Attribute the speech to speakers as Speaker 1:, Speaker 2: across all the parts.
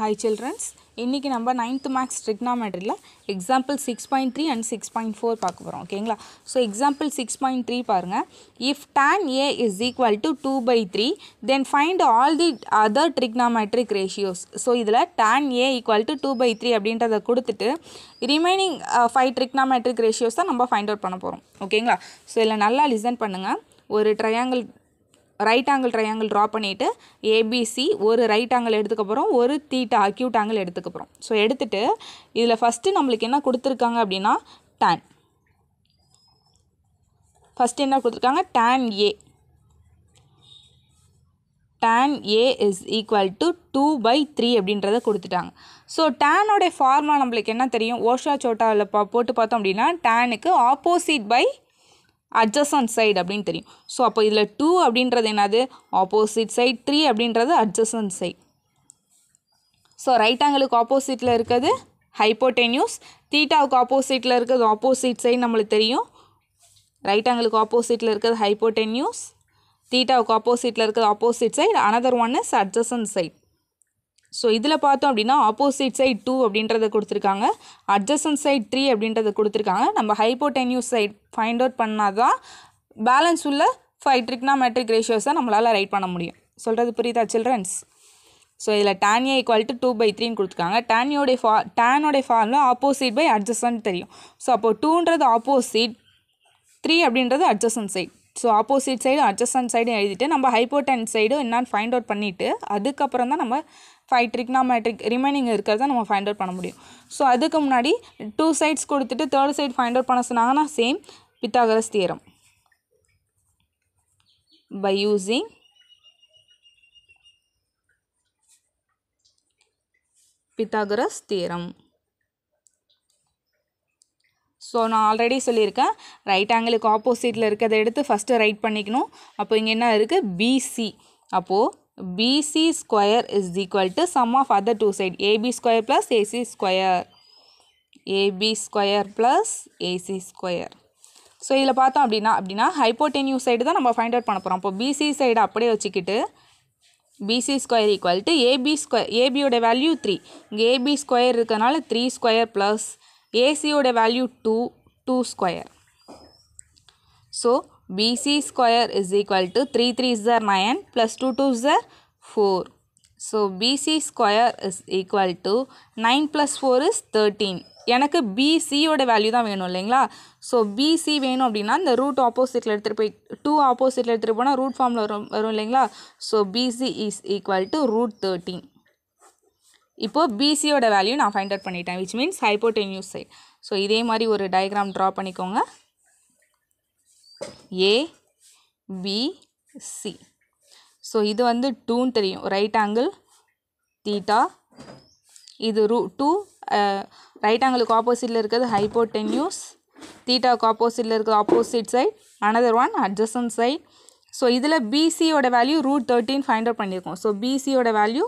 Speaker 1: Hi childrens இன்றைக்கி நம்ம ninth maths ட்ரிக்னாமெட்ரியில் example six point three and six point four பார்க்க போகிறோம் ஓகேங்களா so example six point three பாருங்கள் if tan A is equal to two by three then find all the other trigonometric ratios so இதில் tan A equal to two by three அப்படின்றத கொடுத்துட்டு remaining five trigonometric ratios தான் நம்ம find out பண்ண போகிறோம் ஓகேங்களா so இதில் நல்லா லிசன் பண்ணுங்கள் ஒரு triangle right angle triangle draw பண்ணிவிட்டு ஏபிசி ஒரு ரைட் ஆங்கிள் எடுத்துக்க போகிறோம் ஒரு தீட்டா அக்யூட் ஆங்கிள் எடுத்துக்க போகிறோம் ஸோ எடுத்துகிட்டு இதில் ஃபஸ்ட்டு நம்மளுக்கு என்ன கொடுத்துருக்காங்க அப்படின்னா டேன் ஃபஸ்ட்டு என்ன கொடுத்துருக்காங்க tan A tan A is equal to two by three அப்படின்றத கொடுத்துட்டாங்க ஸோ டேனோடைய ஃபார்முலா நம்மளுக்கு என்ன தெரியும் ஓஷா சோட்டாவில் போட்டு பார்த்தோம் அப்படின்னா டேனுக்கு ஆப்போசிட் பை அட்ஜசன் சைடு அப்படின்னு தெரியும் ஸோ அப்போ இதில் டூ அப்படின்றது என்னது ஆப்போசிட் சைட் த்ரீ அப்படின்றது அட்ஜசன் சைட் ஸோ ரைட் ஆங்கிளுக்கு ஆப்போசிட்டில் இருக்கிறது ஹைப்போடென்யூஸ் தீட்டாவுக்கு ஆப்போசிட்டில் இருக்கிறது ஆப்போசிட் சைடு நம்மளுக்கு தெரியும் ரைட் ஆங்கிளுக்கு ஆப்போசிட்டில் இருக்கிறது ஹைப்போடென்யூஸ் தீட்டாவுக்கு ஆப்போசிட்டில் இருக்கிறது opposite side another one is adjacent side so இதில் பார்த்தோம் அப்படின்னா ஆப்போசிட் சைட் டூ அப்படின்றத கொடுத்துருக்காங்க அட்ஜஸ்டன் சைட் த்ரீ அப்படின்றத கொடுத்துருக்காங்க நம்ம ஹைப்போடென்யூஸ் சைட் ஃபைண்ட் அவுட் பண்ணால் தான் பேலன்ஸ் உள்ள ஃபைவ் ட்ரிக்னா மெட்ரிக் ரேஷியோஸை நம்மளால் ரைட் பண்ண முடியும் சொல்கிறது புரியுதா சில்ட்ரன்ஸ் ஸோ இதில் tan A equal to two by த்ரீன்னு கொடுத்துருக்காங்க டேனியோடைய ஃபா டேனோடைய ஃபார்மில் ஆப்போசிட் பை அட்ஜஸ்டன் தெரியும் ஸோ அப்போ டூன்றது ஆப்போசிட் த்ரீ அப்படின்றது அட்ஜஸ்டன் சைட் ஸோ ஆப்போசிட் சைடும் அட்ஜஸ்டன் சைடும் எழுதிட்டு நம்ம ஹைப்போடென் சைடும் என்னான்னு ஃபைண்ட் அவுட் பண்ணிவிட்டு அதுக்கப்புறம் தான் நம்ம ஃபைவ் ட்ரிக்னாமெட்ரிக் ரிமைனிங் இருக்கிறத நம்ம ஃபைண்ட் அவுட் பண்ண முடியும் ஸோ அதுக்கு முன்னாடி டூ சைட்ஸ் கொடுத்துட்டு தேர்ட் சைட் ஃபைண்ட் அவுட் பண்ண சொன்னாங்கன்னா same Pythagoras theorem by using Pythagoras theorem so நான் ஆல்ரெடி சொல்லியிருக்கேன் ரைட் ஆங்கிளுக்கு ஆப்போசிட்டில் இருக்கிறத எடுத்து ஃபஸ்ட்டு ரைட் பண்ணிக்கணும் அப்போ இங்கே என்ன இருக்குது பிசி அப்போது BC square is equal to sum of other two side AB square plus AC square. AB square plus AC square. So இதில் பார்த்தோம் அப்படின்னா அப்படின்னா ஹைப்போடென்யூஸ் சைடு தான் நம்ம ஃபைண்ட் அவுட் பண்ண போகிறோம் அப்போ பிசி சைடு அப்படியே வச்சுக்கிட்டு BC square equal to AB square ஏபியோட வேல்யூ த்ரீ இங்கே ஏபி ஸ்கொயர் இருக்கிறதுனால த்ரீ ஸ்கொயர் ப்ளஸ் ஏசியோட value two two square so BC square is equal to 3 3 is 9 plus 2 2 is 4. So, BC square is equal to 9 plus 4 is 13. எனக்கு பிசியோட value தான் வேணும் இல்லைங்களா so PC வேணும் அப்படின்னா இந்த ரூட் ஆப்போசிட்டில் எடுத்துகிட்டு போய் டூ ஆப்போசிட்டில் எடுத்துகிட்டு போனால் ரூட் ஃபார்மில் வரும் வரும் இல்லைங்களா so BC is equal to root thirteen இப்போது பிசியோட வேல்யூ நான் ஃபைண்ட் அவுட் பண்ணிட்டேன் which means hypotenuse side so இதே மாதிரி ஒரு டயக்ராம் ட்ரா பண்ணிக்கோங்க ஏ பி சி ஸோ இது வந்து டூன்னு தெரியும் ரைட் ஆங்கிள் தீட்டா இது ரூ டூ ரைட் ஆங்கிளுக்கு ஆப்போசிட்டில் இருக்கிறது ஹைப்போடென்யூஸ் தீட்டாவுக்கு ஆப்போசிட்டில் இருக்கிற opposite side another one adjacent side so இதில் பிசியோட value root thirteen find out பண்ணியிருக்கோம் ஸோ பிசியோட வேல்யூ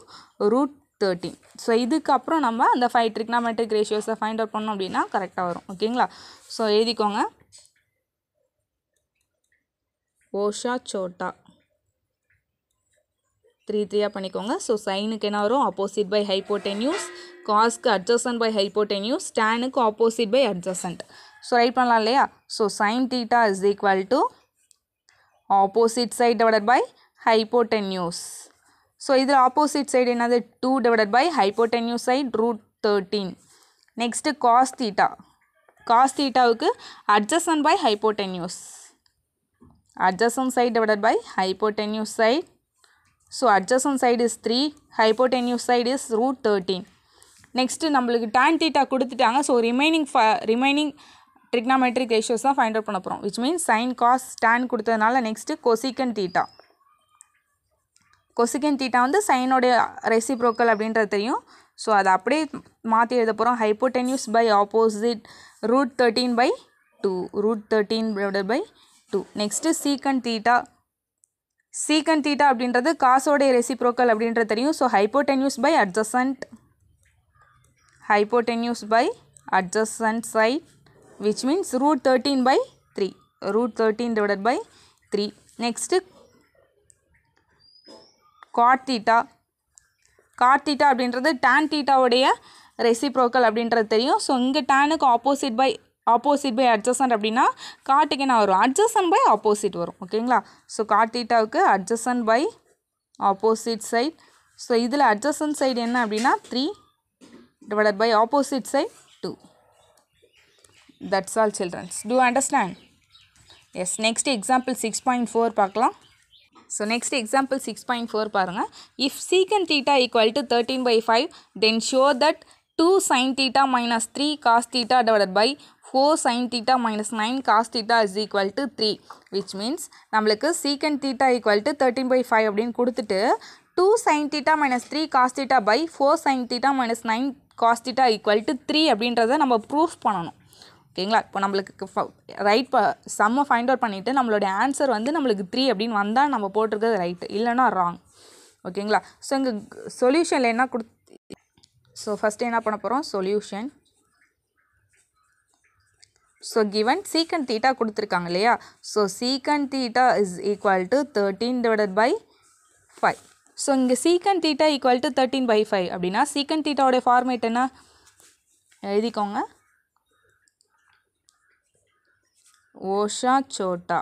Speaker 1: ரூட் தேர்ட்டின் ஸோ இதுக்கப்புறம் நம்ம அந்த ஃபைவ் ட்ரிக்னாமெட்ரிக் ரேஷியோஸை ஃபைண்ட் அவுட் பண்ணோம் அப்படின்னா கரெக்டாக வரும் ஓகேங்களா ஸோ எழுதிக்கோங்க ஓஷா சோட்டா த்ரீ த்ரீயாக பண்ணிக்கோங்க ஸோ சைனுக்கு என்ன வரும் ஆப்போசிட் பை ஹைப்போடென்யூஸ் காஸ்க்கு அட்ஜசன்ட் பை ஹைப்போடென்யூஸ் டேனுக்கு opposite by adjacent so right பண்ணலாம் இல்லையா so sine theta is equal to opposite side divided by hypotenuse so இதில் ஆப்போசிட் சைடு என்னது two divided by hypotenuse side root thirteen next cos theta cos தீட்டாவுக்கு adjacent by hypotenuse adjacent side divided by hypotenuse side. So, adjacent side is 3, hypotenuse side is root 13. Next நம்மளுக்கு tan theta கொடுத்துட்டாங்க so remaining ஃப remaining trigonometric ratios தான் find out பண்ண போகிறோம் which means sine cos tan கொடுத்ததுனால next cosecant theta cosecant theta வந்து சைனோடைய reciprocal அப்படின்றது தெரியும் ஸோ அதை அப்படியே மாற்றி எழுத போகிறோம் by by opposite root by by two root divided by by two next secant theta secant theta அப்படின்றது காசோடைய ரெசிப்ரோக்கல் அப்படின்றது தெரியும் so hypotenuse by adjacent hypotenuse by adjacent side which means root thirteen by three root thirteen divided by three next cot theta cot theta அப்படின்றது tan தீட்டாவுடைய reciprocal அப்படின்றது தெரியும் so இங்கே டேனுக்கு opposite by opposite by adjacent அப்படின்னா காட்டுக்கு என்ன வரும் அட்ஜசன்ட் பை ஆப்போசிட் வரும் ஓகேங்களா ஸோ காட்டீட்டாவுக்கு adjacent by opposite side so இதில் அட்ஜசன்ட் சைடு என்ன அப்படின்னா three divided by opposite side two that's all childrens do understand yes next example six point four பார்க்கலாம் so next example six point four பாருங்கள் if secant theta equal to thirteen by five then show that two sign theta minus three cos theta divided by four sign theta minus nine cos theta is equal to three which means நம்மளுக்கு secant theta equal to thirteen by five அப்படின்னு கொடுத்துட்டு two sign theta minus three cos theta by four sign theta minus nine cos theta equal to three அப்படின்றத நம்ம proof பண்ணணும் ஓகேங்களா இப்போ நம்மளுக்கு right ப சம்ம ஃபைண்ட் அவுட் பண்ணிவிட்டு நம்மளுடைய ஆன்சர் வந்து நம்மளுக்கு த்ரீ அப்படின்னு வந்தால் நம்ம போட்டிருக்கிறது ரைட்டு இல்லைனா ராங் ஓகேங்களா ஸோ இங்கே சொல்யூஷனில் என்ன கொடு ஸோ ஃபஸ்ட்டு என்ன பண்ண போகிறோம் solution so given secant theta கொடுத்துருக்காங்க இல்லையா so secant theta is equal to thirteen divided by five so இங்கே secant theta equal to thirteen by five அப்படின்னா சீக்கன் தீட்டாவோடைய ஃபார்மேட் என்ன எழுதிக்கோங்க ஓஷா சோட்டா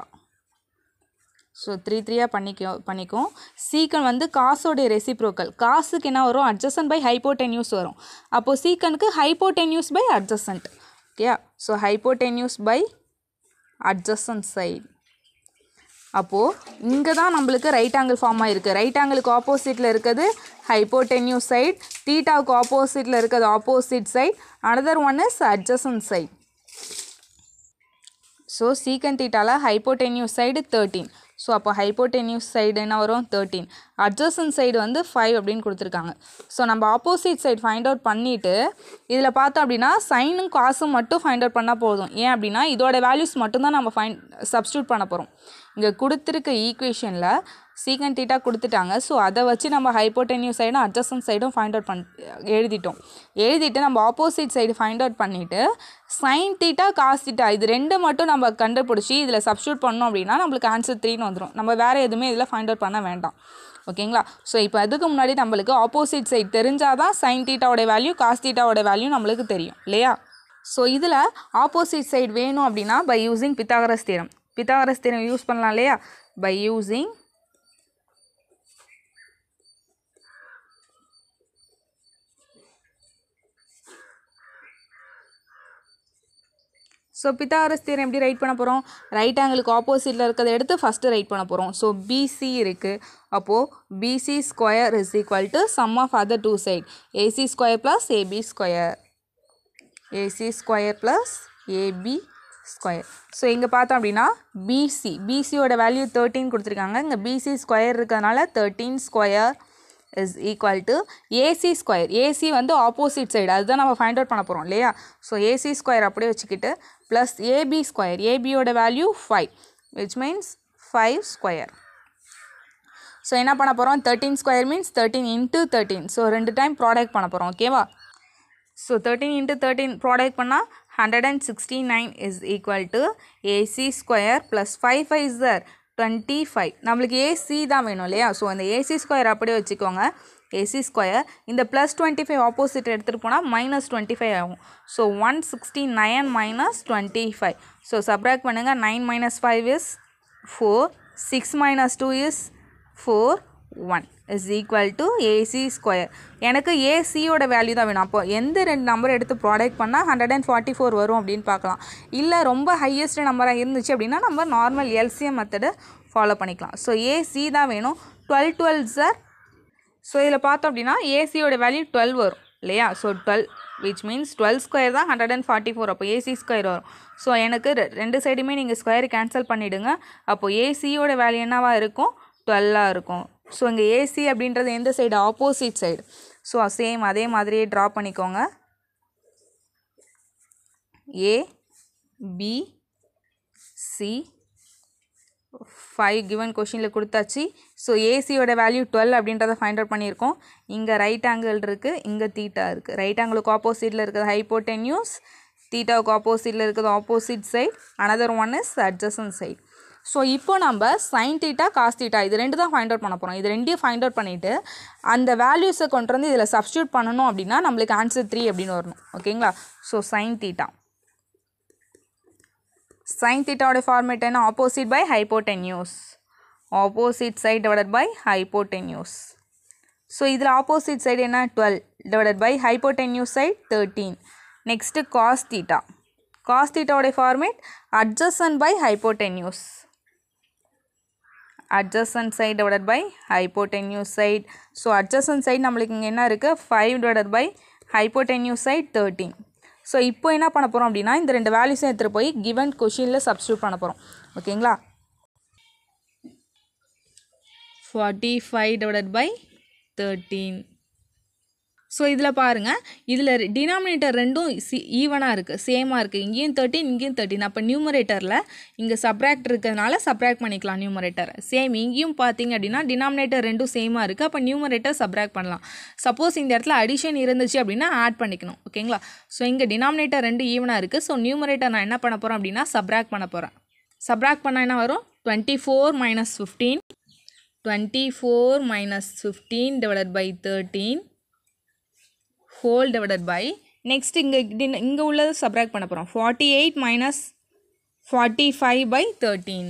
Speaker 1: ஸோ த்ரீ த்ரீயாக பண்ணிக்கோ பண்ணிக்கும் சீக்கன் வந்து காசோடைய ரெசிப்ரோக்கல் காசுக்கு என்ன வரும் அட்ஜசன்ட் பை ஹைப்போடென்யூஸ் வரும் அப்போது சீக்கனுக்கு ஹைப்போடென்யூஸ் பை அட்ஜசன்ட் ஓகேயா so hypotenuse by adjacent side அப்போது இங்கே தான் நம்மளுக்கு ரைட் ஆங்கிள் ஃபார்ம் ஆகிருக்கு ரைட் ஆங்கிளுக்கு ஆப்போசிட்டில் இருக்கிறது ஹைப்போடென்யூஸ் சைட் தீட்டாவுக்கு ஆப்போசிட்டில் இருக்கிறது opposite side another one is adjacent side so secant தீட்டாவில் ஹைப்போடென்யூஸ் சைடு தேர்ட்டீன் ஸோ அப்போ ஹைப்போடென்யூஸ் சைடு என்ன வரும் தேர்ட்டீன் அட்ஜசன் சைடு வந்து ஃபைவ் அப்படின்னு கொடுத்துருக்காங்க ஸோ நம்ம ஆப்போசிட் சைடு ஃபைண்ட் அவுட் பண்ணிவிட்டு இதில் பார்த்தோம் அப்படின்னா சைனும் காசும் மட்டும் ஃபைண்ட் அவுட் பண்ணால் போதும் ஏன் அப்படின்னா இதோட வேல்யூஸ் மட்டும்தான் நம்ம ஃபைன் சப்ஸ்டியூட் பண்ண போகிறோம் இங்கே கொடுத்துருக்க ஈக்குவேஷனில் சீக்கன் தீட்டா கொடுத்துட்டாங்க ஸோ அதை வச்சு நம்ம ஹைப்போட்டனியூ சைடும் அட்ஜஸ்டன் சைடும் ஃபைண்ட் அவுட் பண் எழுதிட்டோம் எழுதிட்டு நம்ம ஆப்போசிட் சைடு ஃபைண்ட் அவுட் பண்ணிவிட்டு சைன் தீட்டா காஸ் தீட்டா இது ரெண்டு மட்டும் நம்ம கண்டுபிடிச்சி இதில் சப்ஸ்டியூட் பண்ணோம் அப்படின்னா நம்மளுக்கு ஆன்சர் த்ரீன்னு வந்துடும் நம்ம வேறு எதுவுமே இதில் ஃபைண்ட் அவுட் பண்ண வேண்டாம் ஓகேங்களா ஸோ இப்போ அதுக்கு முன்னாடி நம்மளுக்கு ஆப்போசிட் சைட் தெரிஞ்சால் தான் சைன் தீட்டாவோட வேல்யூ காஸ் தீட்டாவோட வேல்யூ நம்மளுக்கு தெரியும் இல்லையா ஸோ இதில் ஆப்போசிட் சைடு வேணும் அப்படின்னா by using Pythagoras theorem Pythagoras theorem use பண்ணலாம் இல்லையா பை யூஸிங் ஸோ பித்தாரஸ் தீரம் எப்படி ரைட் பண்ண போகிறோம் ரைட் ஆங்கிளுக்கு ஆப்போசிட்டில் இருக்கிறத எடுத்து ஃபஸ்ட்டு ரைட் பண்ண போகிறோம் ஸோ பிசி இருக்குது அப்போது BC square is equal to sum of other two side AC square plus AB square AC square plus AB square so இங்கே பார்த்தோம் அப்படின்னா பிசி பிசியோட வேல்யூ தேர்ட்டின் கொடுத்துருக்காங்க இங்கே பிசி ஸ்கொயர் இருக்கிறதுனால thirteen square is equal to AC square AC வந்து opposite side அதுதான் நம்ம ஃபைண்ட் அவுட் பண்ண போகிறோம் இல்லையா ஸோ ஏசி ஸ்கொயர் அப்படியே வச்சுக்கிட்டு ப்ளஸ் ஏபி ஸ்கொயர் ஏபியோட value five which means five square so என்ன பண்ண போகிறோம் thirteen square means thirteen into thirteen so ரெண்டு டைம் ப்ராடக்ட் பண்ண போகிறோம் ஓகேவா so thirteen into thirteen product பண்ணால் 169 is equal to AC square plus 5 is there. 25 நம்மளுக்கு ஏசி தான் வேணும் இல்லையா ஸோ அந்த ஏசி ஸ்கொயர் அப்படியே வச்சுக்கோங்க ஏசி ஸ்கொயர் இந்த ப்ளஸ் டுவெண்ட்டி ஃபைவ் ஆப்போசிட் எடுத்துகிட்டு போனால் மைனஸ் டுவெண்ட்டி ஃபைவ் ஆகும் so one sixty nine minus twenty five so subtract பண்ணுங்கள் nine minus five is four six minus two is four one is equal to AC square எனக்கு ஏசியோட value தான் வேணும் அப்போ எந்த ரெண்டு நம்பர் எடுத்து ப்ராடக்ட் பண்ணால் ஹண்ட்ரட் அண்ட் ஃபார்ட்டி ஃபோர் வரும் அப்படின்னு பார்க்கலாம் இல்லை ரொம்ப ஹையஸ்ட் நம்பராக இருந்துச்சு அப்படின்னா நம்ம நார்மல் எல்சிஎம் மெத்தடை ஃபாலோ பண்ணிக்கலாம் ஸோ ஏசி தான் வேணும் டுவெல் டுவெல் சார் ஸோ இதில் பார்த்தோம் அப்படின்னா ஏசியோட வேல்யூ டுவெல் வரும் இல்லையா so twelve which means twelve square தான் ஹண்ட்ரட் அண்ட் ஃபார்ட்டி ஃபோர் அப்போ ஏசி ஸ்கொயர் வரும் ஸோ எனக்கு ரெண்டு சைடுமே நீங்கள் ஸ்கொயர் கேன்சல் பண்ணிவிடுங்க அப்போது ஏசியோட வேல்யூ என்னவாக இருக்கும் டுவெல்லாக இருக்கும் ஸோ இங்கே ஏசி அப்படின்றது எந்த side opposite side so same அதே மாதிரியே ட்ரா பண்ணிக்கோங்க A B C five given கொஷினில் கொடுத்தாச்சு ஸோ ஏசியோட வேல்யூ டுவெல் அப்படின்றத ஃபைண்ட் அவுட் பண்ணியிருக்கோம் இங்கே ரைட் ஆங்கிள் இருக்குது இங்கே தீட்டா இருக்குது ரைட் ஆங்கிளுக்கு ஆப்போசிட்டில் இருக்கிறது ஹைப்போட்டென்யூஸ் தீட்டாவுக்கு ஆப்போசிட்டில் இருக்கிறது opposite side another one is adjacent side so இப்போ நம்ம சைன் தீட்டா காஸ் தீட்டா இது ரெண்டு தான் ஃபைண்ட் அவுட் பண்ண போகிறோம் இது ரெண்டையும் ஃபைண்ட் அவுட் பண்ணிவிட்டு அந்த வேல்யூஸை கொண்டு வந்து இதில் சப்ஸ்டியூட் பண்ணணும் அப்படின்னா நம்மளுக்கு ஆன்சர் த்ரீ அப்படின்னு வரணும் ஓகேங்களா ஸோ சைன் தீட்டா சைன் தீட்டாவோட ஃபார்மேட் என்ன opposite by hypotenuse opposite side divided by hypotenuse so இதில் ஆப்போசிட் சைடு என்ன twelve divided by hypotenuse side thirteen next cos theta cos தீட்டாவோடைய format adjacent by hypotenuse adjacent side divided by hypotenuse side. So, adjacent side நம்மலிக்கு இங்க என்ன இருக்கு 5 divided by hypotenuse side 13. So, இப்போ என்ன பண்ணப் போகிறோம் அப்படின்னா இந்த இரண்டு values ஏத்திருப் போய் given questionல substitute பண்ண போகிறோம் ஓகேங்களா 45 divided by பை ஸோ இதில் பாருங்கள் இதில் டினாமினேட்டர் ரெண்டும் சி ஈவனாக இருக்குது சேமாக இருக்குது இங்கேயும் தேர்ட்டின் இங்கேயும் தேர்ட்டின் அப்போ நியூமரேட்டரில் இங்கே சப்ராக்ட் இருக்கிறதுனால சப்ராக்ட் பண்ணிக்கலாம் நியூமரேட்டர் சேம் இங்கேயும் பார்த்தீங்க அப்படின்னா டினாமினேட்டர் ரெண்டும் சேமாக இருக்குது அப்போ நியூமரேட்டர் சப்ராக்ட் பண்ணலாம் சப்போஸ் இந்த இடத்துல அடிஷன் இருந்துச்சு அப்படின்னா ஆட் பண்ணிக்கணும் ஓகேங்களா ஸோ இங்கே டினாமினேட்டர் ரெண்டு ஈவனாக இருக்குது ஸோ நியூமரேட்டர் நான் என்ன பண்ண போகிறேன் அப்படின்னா சப்ராக் பண்ண போகிறேன் சப்ராக்ட் பண்ணால் என்ன வரும் twenty four minus fifteen twenty four minus fifteen divided by thirteen whole divided by next இங்கே இங்கே உள்ளது சப்ராக்ட் பண்ண போகிறோம் forty eight minus forty five by thirteen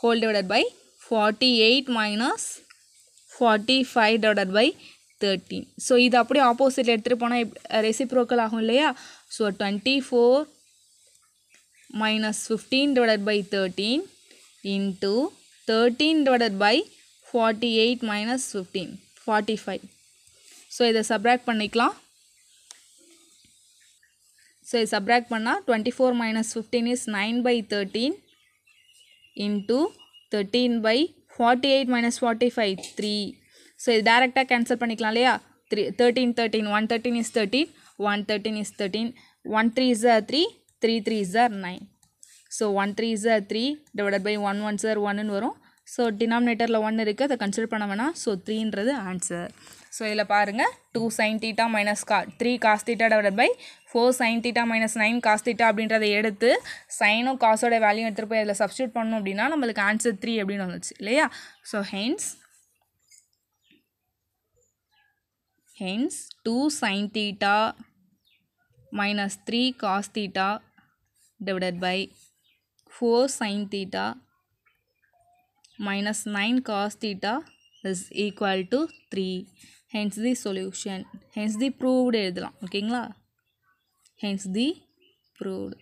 Speaker 1: whole divided by forty eight minus forty five divided by thirteen so இது அப்படியே ஆப்போசிட்டில் எடுத்துகிட்டு போனால் ரெசிப்ரோக்கல் ஆகும் இல்லையா so twenty four minus fifteen divided by thirteen into thirteen divided by forty eight minus fifteen forty five so இதை subtract பண்ணிக்கலாம் so இது சப்ராக்ட் பண்ணால் twenty four minus fifteen is nine by thirteen into thirteen by forty eight minus forty five three so இது டேரெக்டாக cancel பண்ணிக்கலாம் இல்லையா three thirteen thirteen one thirteen is thirteen one thirteen is thirteen one three ஜார் three three three ஜார் nine so one three ஜார் three divided by one one சார் ஒன்னு வரும் ஸோ டினாமினேட்டரில் ஒன்று இருக்குது அதை கன்சிடர் பண்ண வேணாம் ஸோ த்ரீன்றது ஆன்சர் ஸோ இதில் பாருங்கள் டூ சைன் தீட்டா மைனஸ் கா three cos theta divide by four sign theta minus nine cos theta அப்படின்றத எடுத்து சைனும் காசோட வேல்யூ எடுத்துகிட்டு போய் அதில் சப்ஸ்டியூட் பண்ணணும் அப்படின்னா நம்மளுக்கு ஆன்சர் த்ரீ அப்படின்னு வந்துச்சு இல்லையா so hence hence two sign theta minus three cos theta divide by four sign theta minus nine cos theta is equal to three hence the solution hence the proved எழுதலாம் ஓகேங்களா hence the proved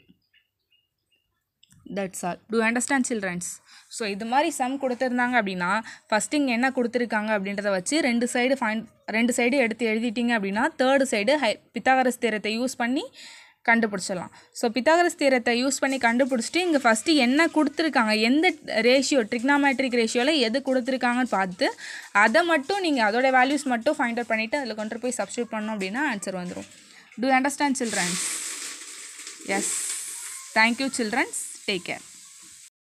Speaker 1: that's all do understand childrens so இது மாதிரி some கொடுத்துருந்தாங்க அப்படின்னா first இங்கே என்ன கொடுத்துருக்காங்க அப்படின்றத வச்சு ரெண்டு சைடு ஃபைன் ரெண்டு சைடு எடுத்து எழுதிட்டிங்க அப்படின்னா தேர்டு சைடு ஹை பித்தாகரஸ் தேரத்தை யூஸ் பண்ணி கண்டுபிடிச்சிடலாம் ஸோ பித்தாகரஸ் தீரத்தை யூஸ் பண்ணி கண்டுபிடிச்சிட்டு இங்கே ஃபஸ்ட்டு என்ன கொடுத்துருக்காங்க எந்த ரேஷியோ ட்ரிக்னாமெட்ரிக் ரேஷியோவில் எது கொடுத்துருக்காங்கன்னு பார்த்து அதை மட்டும் நீங்கள் அதோட வேல்யூஸ் மட்டும் ஃபைண்ட் அவுட் பண்ணிவிட்டு அதில் கொண்டு போய் சப்ஸ்டியூட் பண்ணோம் அப்படின்னா ஆன்சர் வந்துடும் do understand childrens yes thank you childrens take care